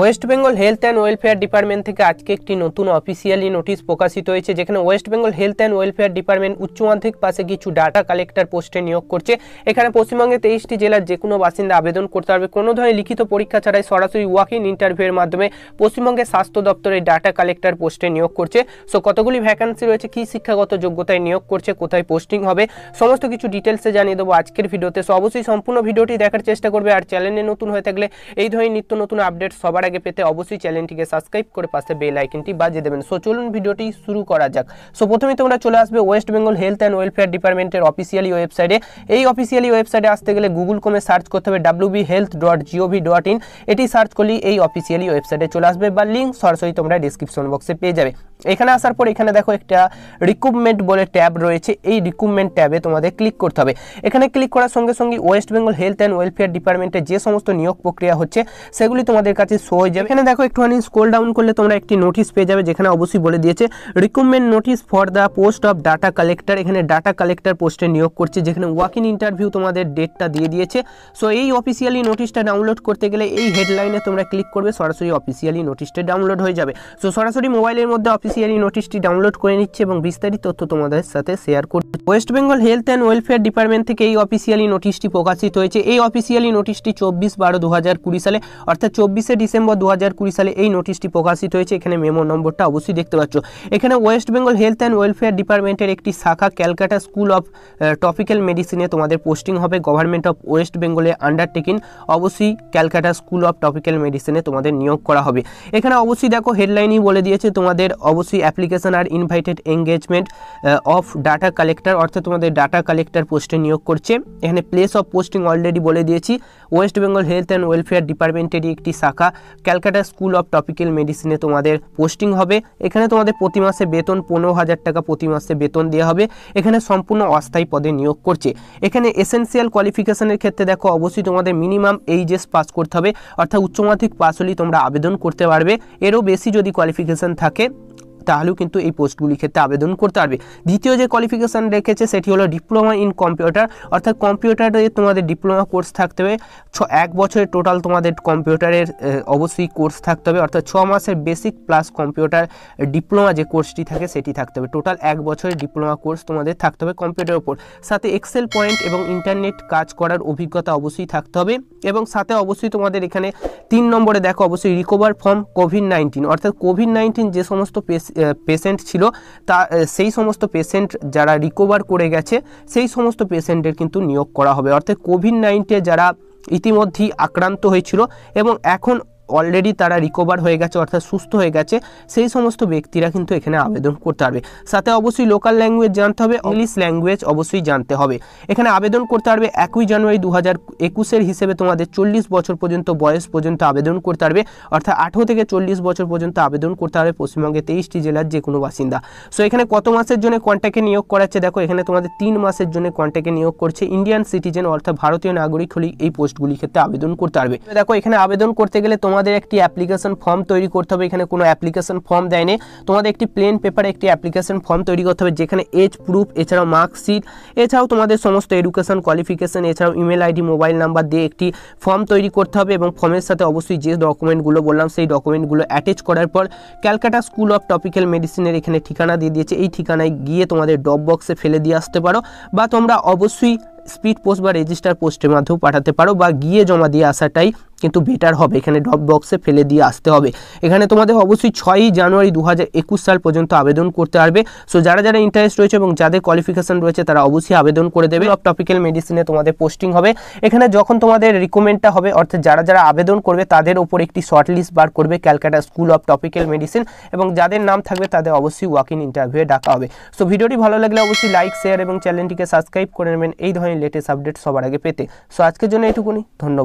West Bengal Health and Welfare Department থেকে আজকে একটি নতুন অফিসিয়ালি নোটিশ প্রকাশিত হয়েছে যেখানে West Bengal Health and Welfare Department উচ্চ মাধ্যমিক পাশে কিছু ডাটা কালেক্টর পোস্টে নিয়োগ করছে এখানে পশ্চিমবঙ্গে তেইশটি জেলার যে কোনো বাসিন্দা আবেদন করতে পারবে কোনো ধরনের লিখিত পরীক্ষা ছাড়াই সরাসরি ওয়াক ইন ইন্টারভিউয়ের মাধ্যমে পশ্চিমবঙ্গের স্বাস্থ্য দপ্তরের ডাটা কালেক্টর পোস্টে নিয়োগ করছে সো কতগুলি ভ্যাকান্সি রয়েছে কী শিক্ষাগত যোগ্যতায় নিয়োগ করছে কোথায় পোস্টিং হবে সমস্ত কিছু ডিটেলসে জানিয়ে দেবো আজকের ভিডিওতে সো অবশ্যই সম্পূর্ণ ভিডিওটি দেখার চেষ্টা করবে আর চ্যানেলে নতুন হয়ে থাকলে এই ধরনের নিত্য নতুন আপডেট সবার সবার আগে পেতে অবশ্যই চ্যানেলটিকে সাবস্ক্রাইব করে পাশে বেল আইকনটি বাজিয়ে দেবেন সো চলুন ভিডিওটি শুরু করা যাক সো প্রথমে তোমরা চলে আসবে West Bengal Health and Welfare ডিপার্টমেন্টের অফিসিয়ালি ওয়েবসাইটে এই অফিসিয়ালি ওয়েবসাইটে আসতে গেলে গুগল কমে সার্চ করতে হবে W health dot G O V dot in এটি সার্চ করলেই এই অফিসিয়ালি ওয়েবসাইটে চলে আসবে বা লিঙ্ক সরাসরি তোমরা ডিসক্রিপশন বক্সে পেয়ে যাবে এখানে আসার পর এখানে দেখো একটা রিক্রুটমেন্ট বলে ট্যাব রয়েছে এই রিক্রুটমেন্ট ট্যাবে তোমাদের ক্লিক করতে হবে এখানে ক্লিক করার সঙ্গে সঙ্গে West Bengal Health and Welfare ডিপার্টমেন্টে যে সমস্ত নিয়োগ প্রক্রিয়া হচ্ছে সেগুলি তোমাদের কাছে শো হয়ে যাবে এখানে দেখো একটুখানি স্কোল ডাউন করলে তোমরা একটি নোটিশ পেয়ে যাবে যেখানে অবশ্যই বলে দিয়েছে recruitment notice for the post of data collector এখানে ডাটা কালেক্টর পোস্টে নিয়োগ করছে যেখানে ওয়াক ইন ইন্টারভিউ তোমাদের ডেটটা দিয়ে দিয়েছে সো এই অফিসিয়ালি নোটিশটা ডাউনলোড করতে গেলে এই হেডলাইনে তোমরা ক্লিক করবে সরাসরি অফিসিয়ালি নোটিশটা ডাউনলোড হয়ে যাবে সো সরাসরি মোবাইলের মধ্যে অফিসিয়ালি নোটিশটি ডাউনলোড করে নিচ্ছে এবং বিস্তারিত তথ্য তোমাদের সাথে শেয়ার করছে West Bengal Health and Welfare Department থেকে এই অফিসিয়ালি নোটিশটি প্রকাশিত হয়েছে এই অফিসিয়ালি নোটিশটি চব্বিশ বারো দু সালে অর্থাৎ চব্বিশে ডিসেম্বর ডিসেম্বর দু সালে এই নোটিশটি প্রকাশিত হয়েছে এখানে মেমো নম্বরটা অবশ্যই দেখতে পাচ্ছ এখানে West Bengal Health and Welfare ডিপার্টমেন্টের একটি শাখা ক্যালকাটা স্কুল অফ টপিক্যাল মেডিসিনে তোমাদের পোস্টিং হবে গভর্নমেন্ট অফ ওয়েস্ট বেঙ্গলের আন্ডারটেকিং অবশ্যই ক্যালকাটা স্কুল অফ টপিক্যাল মেডিসিনে তোমাদের নিয়োগ করা হবে এখানে অবশ্যই দেখো হেডলাইনই বলে দিয়েছে তোমাদের অবশ্যই application are invited engagement of data collector অর্থাৎ তোমাদের ডাটা কালেক্টর পোস্টে নিয়োগ করছে এখানে প্লেস অফ পোস্টিং অলরেডি বলে দিয়েছি West Bengal Health and Welfare ডিপার্টমেন্টেরই একটি শাখা ক্যালকাটা স্কুল অফ টপিক্যাল মেডিসিনে তোমাদের পোস্টিং হবে এখানে তোমাদের প্রতি মাসে বেতন পনেরো হাজার টাকা প্রতি মাসে বেতন দেওয়া হবে এখানে সম্পূর্ণ অস্থায়ী পদে নিয়োগ করছে এখানে এসেন্সিয়াল কোয়ালিফিকেশনের ক্ষেত্রে দেখো অবশ্যই তোমাদের মিনিমাম এইচএস পাস করতে হবে অর্থাৎ উচ্চমাধ্যমিক পাস হলেই তোমরা আবেদন করতে পারবে এরও বেশি যদি কোয়ালিফিকেশান থাকে তাহলেও কিন্তু এই পোস্টগুলির ক্ষেত্রে আবেদন করতে পারবে দ্বিতীয় যে কোয়ালিফিকেশান রেখেছে সেটি হলো ডিপ্লোমা ইন কম্পিউটার অর্থাৎ কম্পিউটারে তোমাদের ডিপ্লোমা কোর্স থাকতে হবে ছ এক বছরের টোটাল তোমাদের কম্পিউটারের অবশ্যই কোর্স থাকতে হবে অর্থাৎ ছ মাসের বেসিক প্লাস কম্পিউটার ডিপ্লোমা যে কোর্সটি থাকে সেটি থাকতে হবে টোটাল এক বছরের ডিপ্লোমা কোর্স তোমাদের থাকতে হবে কম্পিউটারের উপর সাথে এক্সেল পয়েন্ট এবং ইন্টারনেট কাজ করার অভিজ্ঞতা অবশ্যই থাকতে হবে এবং সাথে অবশ্যই তোমাদের এখানে তিন নম্বরে দেখো অবশ্যই রিকভার ফ্রম কোভিড নাইন্টিন অর্থাৎ কোভিড নাইন্টিন যে সমস্ত পেশেন্ট ছিল তা সেই সমস্ত পেশেন্ট যারা রিকভার করে গেছে সেই সমস্ত পেশেন্টের কিন্তু নিয়োগ করা হবে অর্থাৎ কোভিড নাইন্টিনে যারা ইতিমধ্যেই আক্রান্ত হয়েছিল এবং এখন অলরেডি তারা রিকভার হয়ে গেছে অর্থাৎ সুস্থ হয়ে গেছে সেই সমস্ত ব্যক্তিরা কিন্তু এখানে আবেদন করতে পারবে সাথে অবশ্যই লোকাল ল্যাঙ্গুয়েজ জানতে হবে ইংলিশ ল্যাঙ্গুয়েজ অবশ্যই জানতে হবে এখানে আবেদন করতে পারবে একই জানুয়ারি দু হাজার একুশের হিসেবে তোমাদের চল্লিশ বছর পর্যন্ত বয়স পর্যন্ত আবেদন করতে পারবে অর্থাৎ আঠেরো থেকে চল্লিশ বছর পর্যন্ত আবেদন করতে পারবে পশ্চিমবঙ্গে তেইশটি জেলার যে কোনো বাসিন্দা সো এখানে কত মাসের জন্য কন্ট্যাক্টে নিয়োগ করাচ্ছে দেখো এখানে তোমাদের তিন মাসের জন্য কন্ট্যাক্টে নিয়োগ করছে ইন্ডিয়ান সিটিজেন অর্থাৎ ভারতীয় নাগরিক হলেই এই পোস্টগুলির ক্ষেত্রে আবেদন করতে পারবে দেখো এখানে আবেদন করতে গেলে তোমার তোমাদের একটি অ্যাপ্লিকেশন ফর্ম তৈরি করতে হবে এখানে কোনো অ্যাপ্লিকেশন ফর্ম দেয়নি তোমাদের একটি প্লেন পেপারে একটি অ্যাপ্লিকেশন ফর্ম তৈরি করতে হবে যেখানে এজ প্রুফ এছাড়াও মার্কশিট এছাড়াও তোমাদের সমস্ত এডুকেশন কোয়ালিফিকেশন এছাড়াও ইমেল আইডি মোবাইল নাম্বার দিয়ে একটি ফর্ম তৈরি করতে হবে এবং ফর্মের সাথে অবশ্যই যে ডকুমেন্টগুলো বললাম সেই ডকুমেন্টগুলো অ্যাটেচ করার পর ক্যালকাটা স্কুল অফ টপিক্যাল মেডিসিনের এখানে ঠিকানা দিয়ে দিয়েছে এই ঠিকানায় গিয়ে তোমাদের ডপ বক্সে ফেলে দিয়ে আসতে পারো বা তোমরা অবশ্যই স্পিড পোস্ট বা রেজিস্টার পোস্টের মাধ্যমে পাঠাতে পারো বা গিয়ে জমা দিয়ে আসাটাই কিন্তু বেটার হবে এখানে ড্রপ বক্সে ফেলে দিয়ে আসতে হবে এখানে তোমাদের অবশ্যই ছয়ই জানুয়ারি দু সাল পর্যন্ত আবেদন করতে পারবে সো যারা যারা ইন্টারেস্ট রয়েছে এবং যাদের কোয়ালিফিকেশান রয়েছে তারা অবশ্যই আবেদন করে দেবে অফ টপিক্যাল মেডিসিনে তোমাদের পোস্টিং হবে এখানে যখন তোমাদের রিকমেন্ডটা হবে অর্থাৎ যারা যারা আবেদন করবে তাদের ওপর একটি শর্ট লিস্ট বার করবে Calcutta School of Tropical medicine এবং যাদের নাম থাকবে তাদের অবশ্যই ওয়াক ইন ইন্টারভিউয়ে ডাকা হবে সো ভিডিওটি ভালো লাগলে অবশ্যই লাইক শেয়ার এবং চ্যানেলটিকে সাবস্ক্রাইব করে নেবেন এই ধরনের লেটেস্ট আপডেট সবার আগে পেতে সো আজকের জন্য এটুকুনি ধন্যবাদ